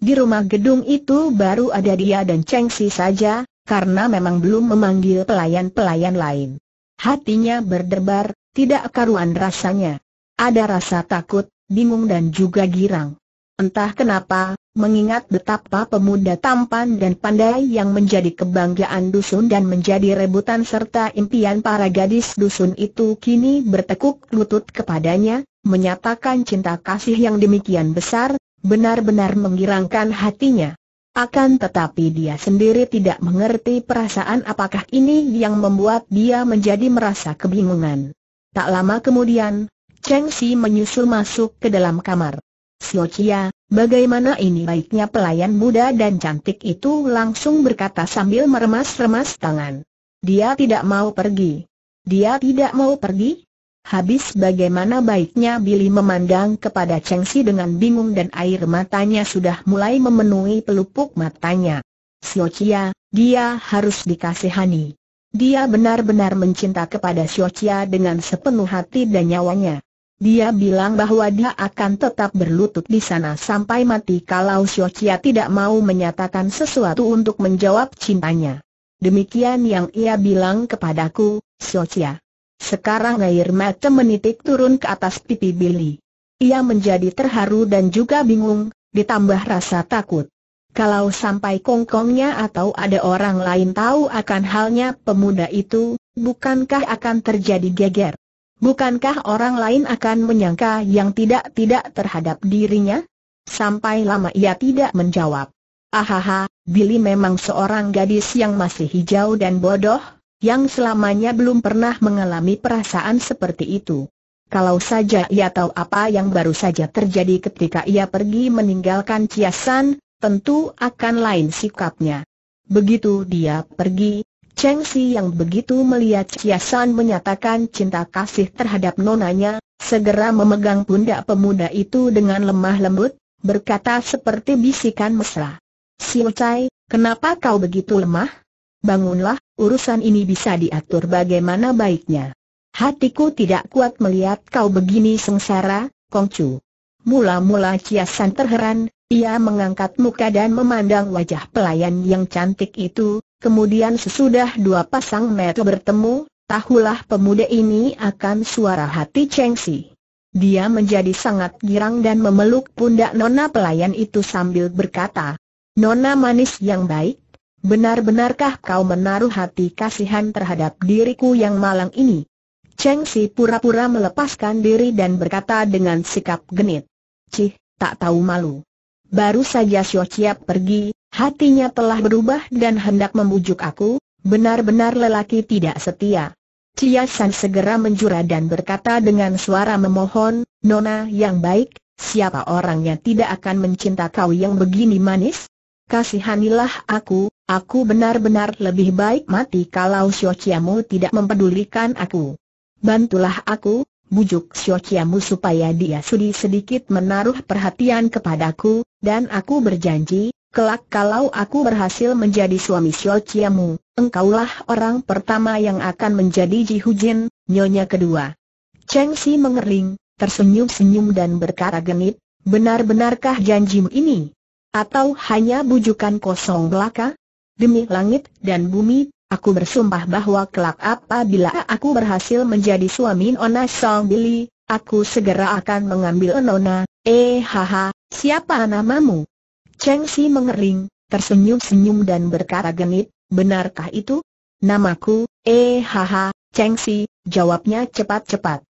S1: Di rumah gedung itu baru ada dia dan Cheng Si saja, karena memang belum memanggil pelayan-pelayan lain. Hatinya berdebar, tidak karuan rasanya. Ada rasa takut, bingung dan juga girang. Entah kenapa, mengingat betapa pemuda tampan dan pandai yang menjadi kebanggaan dusun dan menjadi rebutan serta impian para gadis dusun itu kini bertekuk lutut kepadanya, menyatakan cinta kasih yang demikian besar, benar-benar menggirangkan hatinya. Akan tetapi dia sendiri tidak mengerti perasaan apakah ini yang membuat dia menjadi merasa kebingungan. Tak lama kemudian, Cheng Si menyusul masuk ke dalam kamar. Xiao Chia, bagaimana ini baiknya pelayan muda dan cantik itu langsung berkata sambil meremas-remas tangan. Dia tidak mau pergi. Dia tidak mau pergi? Habis bagaimana baiknya Billy memandang kepada Cheng Si dengan bingung dan air matanya sudah mulai memenuhi pelupuk matanya. Xiao Chia, dia harus dikasihani. Dia benar-benar mencinta kepada Xiochia dengan sepenuh hati dan nyawanya. Dia bilang bahwa dia akan tetap berlutut di sana sampai mati kalau Xiochia tidak mau menyatakan sesuatu untuk menjawab cintanya. Demikian yang ia bilang kepadaku, Xiochia. Sekarang air mata menitik turun ke atas pipi Billy. Ia menjadi terharu dan juga bingung, ditambah rasa takut. Kalau sampai kongkongnya atau ada orang lain tahu akan halnya pemuda itu, bukankah akan terjadi geger? Bukankah orang lain akan menyangka yang tidak-tidak terhadap dirinya? Sampai lama ia tidak menjawab. Ahaha, Billy memang seorang gadis yang masih hijau dan bodoh, yang selamanya belum pernah mengalami perasaan seperti itu. Kalau saja ia tahu apa yang baru saja terjadi ketika ia pergi meninggalkan Ciasan, tentu akan lain sikapnya. Begitu dia pergi, Cheng Si yang begitu melihat San menyatakan cinta kasih terhadap nonanya, segera memegang pundak pemuda itu dengan lemah lembut, berkata seperti bisikan mesra. Si Chai, kenapa kau begitu lemah? Bangunlah, urusan ini bisa diatur bagaimana baiknya. Hatiku tidak kuat melihat kau begini sengsara, Kongcu. Mula-mula San terheran, ia mengangkat muka dan memandang wajah pelayan yang cantik itu, kemudian sesudah dua pasang mata bertemu, tahulah pemuda ini akan suara hati Cheng Chengsi. Dia menjadi sangat girang dan memeluk pundak nona pelayan itu sambil berkata, Nona manis yang baik, benar-benarkah kau menaruh hati kasihan terhadap diriku yang malang ini? Cheng Chengsi pura-pura melepaskan diri dan berkata dengan sikap genit, Cih, tak tahu malu. Baru saja Xiaoqiap pergi, hatinya telah berubah dan hendak membujuk aku, benar-benar lelaki tidak setia. Chia San segera menjura dan berkata dengan suara memohon, Nona yang baik, siapa orang yang tidak akan mencinta kau yang begini manis? Kasihanilah aku, aku benar-benar lebih baik mati kalau Xiaoqiamu tidak mempedulikan aku. Bantulah aku, bujuk Xiaoqiamu supaya dia sudi sedikit menaruh perhatian kepadaku, dan aku berjanji, kelak kalau aku berhasil menjadi suami Xiaoqiamu, engkaulah orang pertama yang akan menjadi Ji Hujin, nyonya kedua. Cheng Si mengering, tersenyum-senyum dan berkata genit, benar-benarkah janjimu ini? Atau hanya bujukan kosong belaka? Demi langit dan bumi, Aku bersumpah bahwa kelak apabila aku berhasil menjadi suami Nona Song Billy, aku segera akan mengambil Nona. Eh haha, siapa namamu? Cheng Si mengering, tersenyum-senyum dan berkata genit, benarkah itu? Namaku, eh haha, Cheng Si, jawabnya cepat-cepat.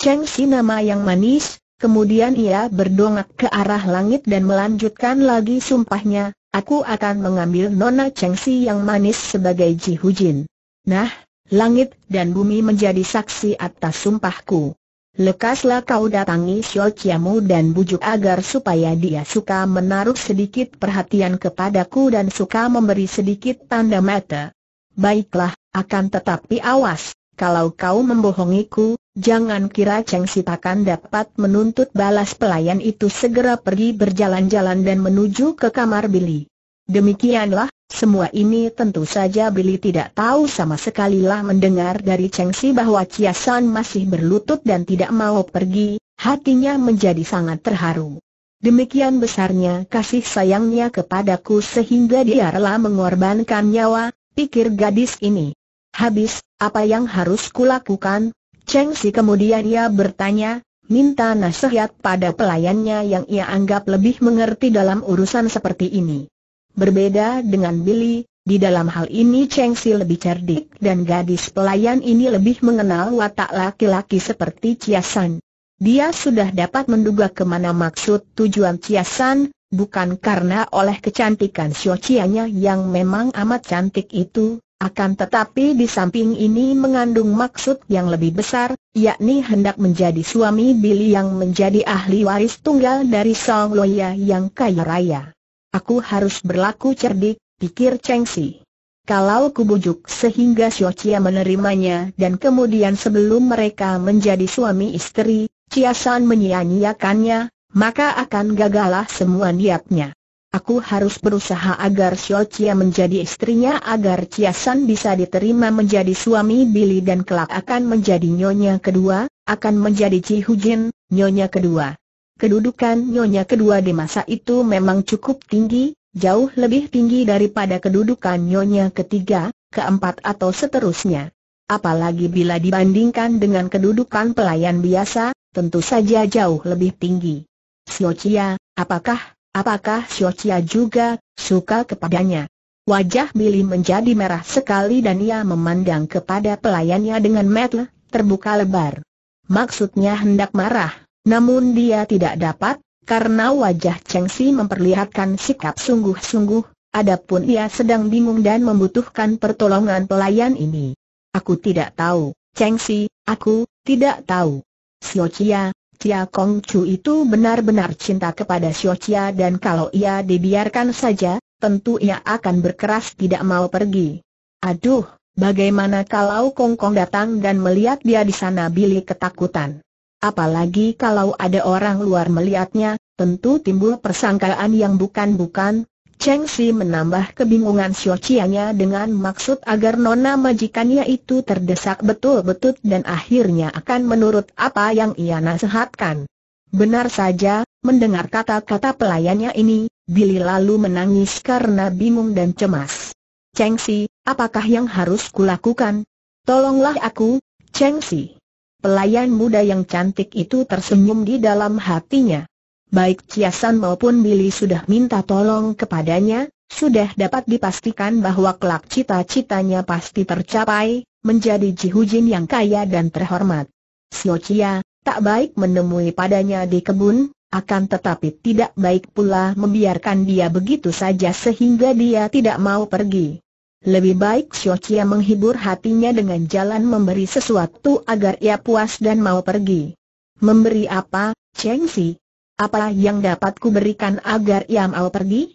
S1: Cheng Si nama yang manis, kemudian ia berdongak ke arah langit dan melanjutkan lagi sumpahnya, Aku akan mengambil Nona Chengsi yang manis sebagai Ji Hujin. Nah, langit dan bumi menjadi saksi atas sumpahku. Lekaslah kau datangi Xiao Qiamu dan bujuk agar supaya dia suka menaruh sedikit perhatian kepadaku dan suka memberi sedikit tanda mata. Baiklah, akan tetapi awas, kalau kau membohongiku, jangan kira Cheng takkan dapat menuntut balas pelayan itu segera pergi berjalan-jalan dan menuju ke kamar Billy. Demikianlah, semua ini tentu saja Billy tidak tahu sama sekali lah mendengar dari Cheng Si bahwa Chia San masih berlutut dan tidak mau pergi, hatinya menjadi sangat terharu. Demikian besarnya kasih sayangnya kepadaku sehingga dia rela mengorbankan nyawa, pikir gadis ini. Habis, apa yang harus kulakukan? Cheng Si kemudian ia bertanya, minta nasihat pada pelayannya yang ia anggap lebih mengerti dalam urusan seperti ini. Berbeda dengan Billy, di dalam hal ini Cheng Si lebih cerdik dan gadis pelayan ini lebih mengenal watak laki-laki seperti Chiasan. Dia sudah dapat menduga kemana maksud tujuan Chiasan, bukan karena oleh kecantikan Xiaoqianya yang memang amat cantik itu, akan tetapi di samping ini mengandung maksud yang lebih besar, yakni hendak menjadi suami Billy yang menjadi ahli waris tunggal dari Song Loya yang kaya raya. Aku harus berlaku cerdik, pikir Cheng Si. Kalau kubujuk sehingga Xiao Chia menerimanya dan kemudian sebelum mereka menjadi suami istri, Chia San menyia-nyiakannya, maka akan gagalah semua niatnya. Aku harus berusaha agar Xiao Chia menjadi istrinya agar Chia San bisa diterima menjadi suami Billy dan kelak akan menjadi nyonya kedua, akan menjadi Ji Hujin, nyonya kedua. Kedudukan nyonya kedua di masa itu memang cukup tinggi, jauh lebih tinggi daripada kedudukan nyonya ketiga, keempat atau seterusnya. Apalagi bila dibandingkan dengan kedudukan pelayan biasa, tentu saja jauh lebih tinggi. Xiao Chia, apakah Apakah Chia juga suka kepadanya? Wajah Billy menjadi merah sekali dan ia memandang kepada pelayannya dengan mata terbuka lebar. Maksudnya hendak marah, namun dia tidak dapat, karena wajah Cheng Si memperlihatkan sikap sungguh-sungguh, adapun ia sedang bingung dan membutuhkan pertolongan pelayan ini. Aku tidak tahu, Cheng Si, aku tidak tahu. Chia, Tia Kong Chu itu benar-benar cinta kepada Xiao Chia dan kalau ia dibiarkan saja, tentu ia akan berkeras tidak mau pergi. Aduh, bagaimana kalau Kong Kong datang dan melihat dia di sana bilik ketakutan. Apalagi kalau ada orang luar melihatnya, tentu timbul persangkaan yang bukan-bukan, Cheng Si menambah kebingungan Xiao Xiaoqianya dengan maksud agar nona majikannya itu terdesak betul-betul dan akhirnya akan menurut apa yang ia nasihatkan. Benar saja, mendengar kata-kata pelayannya ini, Billy lalu menangis karena bingung dan cemas. Cheng Si, apakah yang harus kulakukan? Tolonglah aku, Cheng Si. Pelayan muda yang cantik itu tersenyum di dalam hatinya baik Ciasan maupun Billy sudah minta tolong kepadanya, sudah dapat dipastikan bahwa kelak cita-citanya pasti tercapai, menjadi Jihujin yang kaya dan terhormat. Xiao Chia, tak baik menemui padanya di kebun, akan tetapi tidak baik pula membiarkan dia begitu saja sehingga dia tidak mau pergi. Lebih baik Xiao Chia menghibur hatinya dengan jalan memberi sesuatu agar ia puas dan mau pergi. Memberi apa, Cheng Si? Apa yang dapat kuberikan agar ia mau pergi?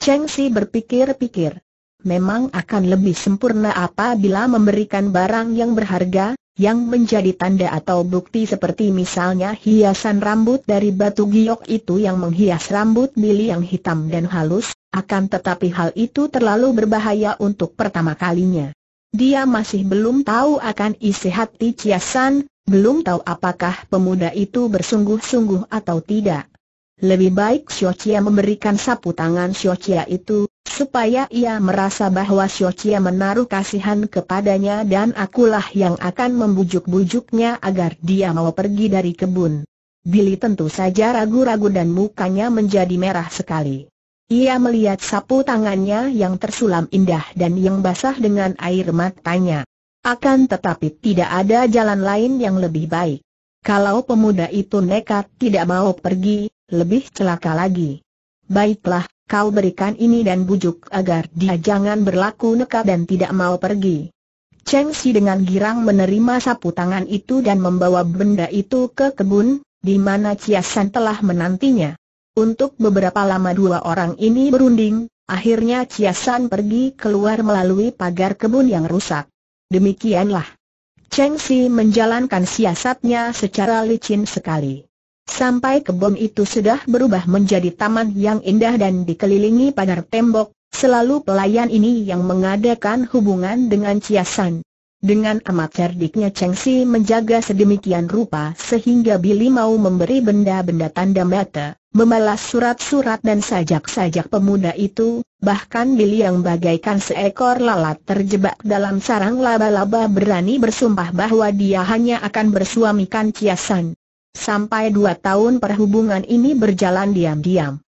S1: Cheng Si berpikir-pikir. Memang akan lebih sempurna apabila memberikan barang yang berharga, yang menjadi tanda atau bukti seperti misalnya hiasan rambut dari batu giok itu yang menghias rambut Billy yang hitam dan halus, akan tetapi hal itu terlalu berbahaya untuk pertama kalinya. Dia masih belum tahu akan isi hati San. Belum tahu apakah pemuda itu bersungguh-sungguh atau tidak. Lebih baik Shochia memberikan sapu tangan Shochia itu, supaya ia merasa bahwa Shochia menaruh kasihan kepadanya dan akulah yang akan membujuk-bujuknya agar dia mau pergi dari kebun. Billy tentu saja ragu-ragu dan mukanya menjadi merah sekali. Ia melihat sapu tangannya yang tersulam indah dan yang basah dengan air matanya. Akan tetapi tidak ada jalan lain yang lebih baik. Kalau pemuda itu nekat tidak mau pergi, lebih celaka lagi. Baiklah, kau berikan ini dan bujuk agar dia jangan berlaku nekat dan tidak mau pergi. Cheng Si dengan girang menerima sapu tangan itu dan membawa benda itu ke kebun, di mana San telah menantinya. Untuk beberapa lama dua orang ini berunding, akhirnya San pergi keluar melalui pagar kebun yang rusak. Demikianlah. Cheng Si menjalankan siasatnya secara licin sekali. Sampai kebun itu sudah berubah menjadi taman yang indah dan dikelilingi pagar tembok, selalu pelayan ini yang mengadakan hubungan dengan Ciasan. Dengan amat cerdiknya Cheng Si menjaga sedemikian rupa sehingga Billy mau memberi benda-benda tanda mata, membalas surat-surat dan sajak-sajak pemuda itu, Bahkan Billy yang bagaikan seekor lalat terjebak dalam sarang laba-laba berani bersumpah bahwa dia hanya akan bersuamikan Ciasan. Sampai dua tahun perhubungan ini berjalan diam-diam.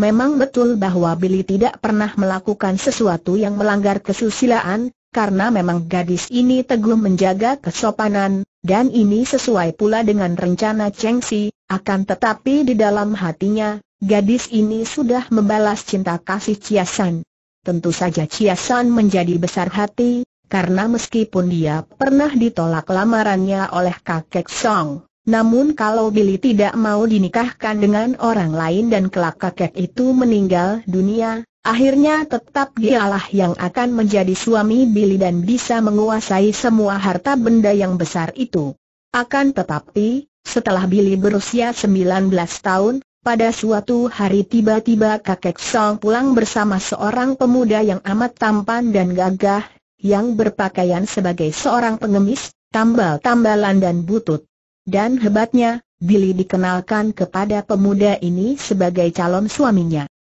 S1: Memang betul bahwa Billy tidak pernah melakukan sesuatu yang melanggar kesusilaan, karena memang gadis ini teguh menjaga kesopanan, dan ini sesuai pula dengan rencana Cheng Si, akan tetapi di dalam hatinya, gadis ini sudah membalas cinta kasih Chia San. Tentu saja Chia San menjadi besar hati, karena meskipun dia pernah ditolak lamarannya oleh kakek Song, namun kalau Billy tidak mau dinikahkan dengan orang lain dan kelak kakek itu meninggal dunia, akhirnya tetap dialah yang akan menjadi suami Billy dan bisa menguasai semua harta benda yang besar itu. Akan tetapi, setelah Billy berusia 19 tahun, pada suatu hari tiba-tiba kakek Song pulang bersama seorang pemuda yang amat tampan dan gagah, yang berpakaian sebagai seorang pengemis, tambal-tambalan dan butut. Dan hebatnya, Billy dikenalkan kepada pemuda ini sebagai calon suaminya.